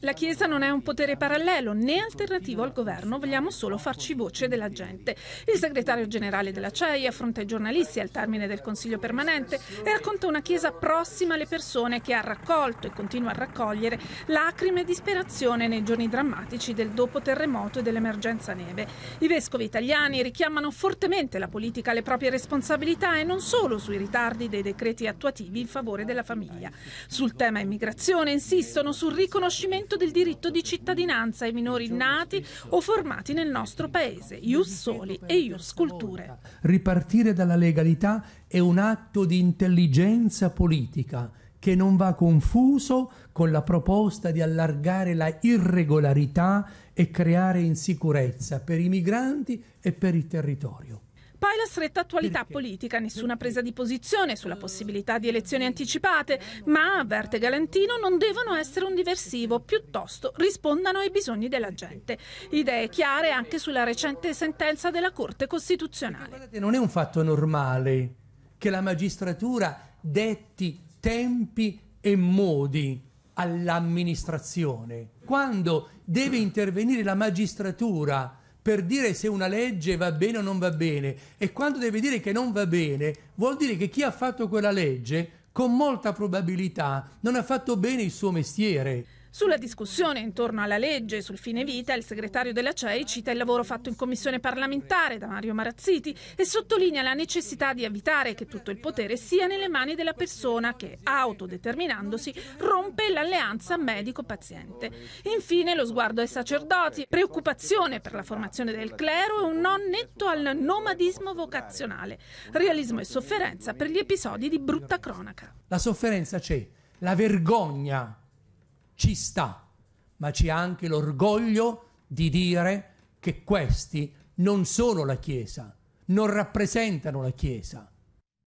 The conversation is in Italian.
La Chiesa non è un potere parallelo né alternativo al governo, vogliamo solo farci voce della gente. Il segretario generale della CEI affronta i giornalisti al termine del Consiglio permanente e racconta una Chiesa prossima alle persone che ha raccolto e continua a raccogliere lacrime e disperazione nei giorni drammatici del dopo terremoto e dell'emergenza neve. I vescovi italiani richiamano fortemente la politica alle proprie responsabilità e non solo sui ritardi dei decreti attuativi in favore della famiglia. Sul tema immigrazione insistono sul sul riconoscimento del diritto di cittadinanza ai minori nati o formati nel nostro paese, ius soli e ius culture. Ripartire dalla legalità è un atto di intelligenza politica che non va confuso con la proposta di allargare la irregolarità e creare insicurezza per i migranti e per il territorio. Poi la stretta attualità politica, nessuna presa di posizione sulla ah. possibilità di elezioni anticipate, ma, avverte Galantino, non devono essere un diversivo, piuttosto rispondano ai bisogni della gente. Idee chiare anche sulla recente sentenza della Corte Costituzionale. Guardate, non è un fatto normale che la magistratura detti tempi e modi all'amministrazione. Quando deve intervenire la magistratura per dire se una legge va bene o non va bene e quando deve dire che non va bene vuol dire che chi ha fatto quella legge con molta probabilità non ha fatto bene il suo mestiere. Sulla discussione intorno alla legge sul fine vita, il segretario della CEI cita il lavoro fatto in commissione parlamentare da Mario Marazziti e sottolinea la necessità di evitare che tutto il potere sia nelle mani della persona che, autodeterminandosi, rompe l'alleanza medico-paziente. Infine lo sguardo ai sacerdoti, preoccupazione per la formazione del clero e un non netto al nomadismo vocazionale, realismo e sofferenza per gli episodi di brutta cronaca. La sofferenza c'è, la vergogna ci sta, ma c'è anche l'orgoglio di dire che questi non sono la Chiesa, non rappresentano la Chiesa